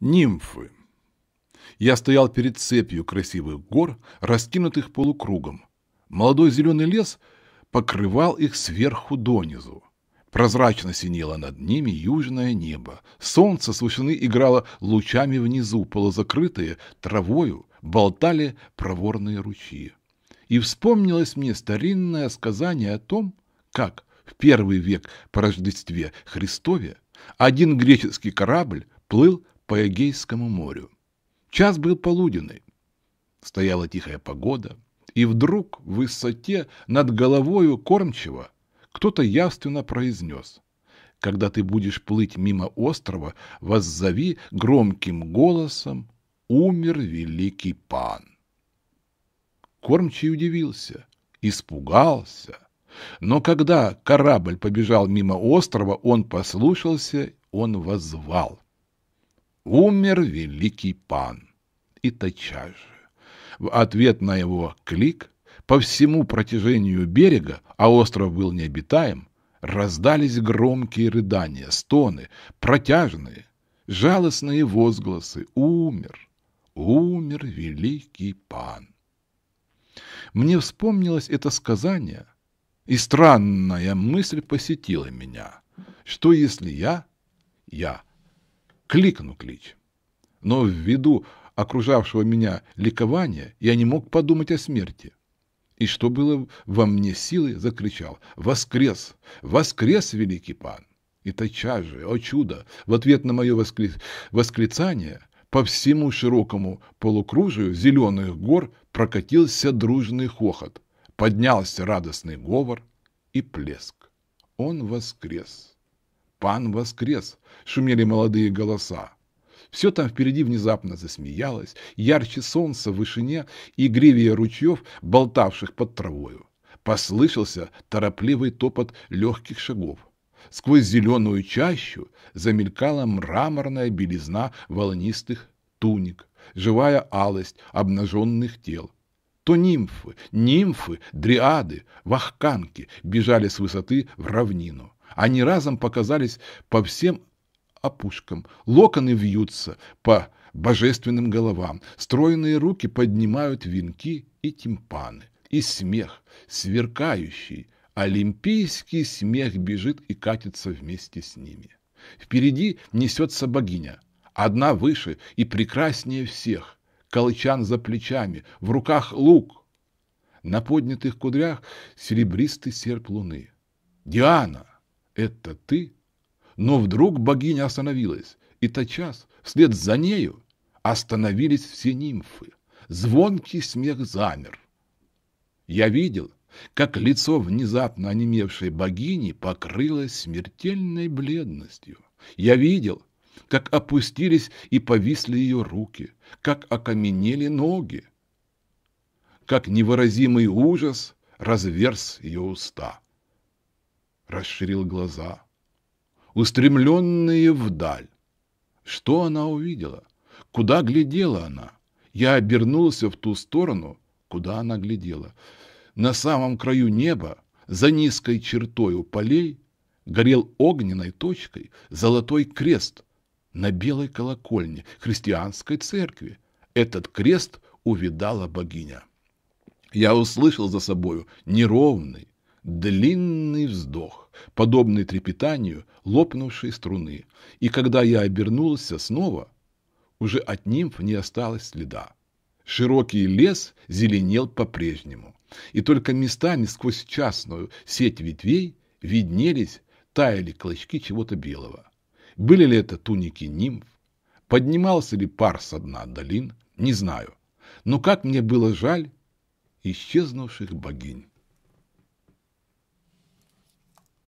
Нимфы. Я стоял перед цепью красивых гор, раскинутых полукругом. Молодой зеленый лес покрывал их сверху донизу. Прозрачно синело над ними южное небо. Солнце с вышины играло лучами внизу, полузакрытые травою болтали проворные ручьи. И вспомнилось мне старинное сказание о том, как в первый век по Рождестве Христове один греческий корабль плыл по Эгейскому морю. Час был полуденный. Стояла тихая погода, и вдруг в высоте над головою кормчего кто-то явственно произнес «Когда ты будешь плыть мимо острова, воззови громким голосом «Умер великий пан». Кормчий удивился, испугался, но когда корабль побежал мимо острова, он послушался, он возвал. «Умер великий пан!» И тотчас же, в ответ на его клик, по всему протяжению берега, а остров был необитаем, раздались громкие рыдания, стоны, протяжные, жалостные возгласы «Умер! Умер великий пан!» Мне вспомнилось это сказание, и странная мысль посетила меня, что если я, я – кликну клич. Но ввиду окружавшего меня ликования я не мог подумать о смерти. И что было во мне силы, закричал «Воскрес! Воскрес, великий пан!» И тотчас же, о чудо, в ответ на мое воскли... восклицание по всему широкому полукружию зеленых гор прокатился дружный хохот, поднялся радостный говор и плеск. Он воскрес. «Пан воскрес!» – шумели молодые голоса. Все там впереди внезапно засмеялось, ярче солнца в вышине и гривее ручьев, болтавших под травою. Послышался торопливый топот легких шагов. Сквозь зеленую чащу замелькала мраморная белизна волнистых туник, живая алость обнаженных тел. То нимфы, нимфы, дриады, вахканки бежали с высоты в равнину. Они разом показались по всем опушкам. Локоны вьются по божественным головам. Стройные руки поднимают венки и тимпаны. И смех, сверкающий, олимпийский смех бежит и катится вместе с ними. Впереди несется богиня. Одна выше и прекраснее всех. Колчан за плечами, в руках лук. На поднятых кудрях серебристый серп луны. Диана! это ты?» Но вдруг богиня остановилась, и тотчас, вслед за нею, остановились все нимфы. Звонкий смех замер. Я видел, как лицо внезапно онемевшей богини покрылось смертельной бледностью. Я видел, как опустились и повисли ее руки, как окаменели ноги, как невыразимый ужас разверз ее уста расширил глаза, устремленные вдаль. Что она увидела? Куда глядела она? Я обернулся в ту сторону, куда она глядела. На самом краю неба, за низкой чертой у полей, горел огненной точкой золотой крест на белой колокольне христианской церкви. Этот крест увидала богиня. Я услышал за собою неровный, длинный вздох, подобный трепетанию лопнувшей струны, и когда я обернулся снова, уже от нимф не осталось следа. Широкий лес зеленел по-прежнему, и только местами сквозь частную сеть ветвей виднелись, таяли клочки чего-то белого. Были ли это туники нимф? Поднимался ли пар со дна долин? Не знаю. Но как мне было жаль исчезнувших богинь.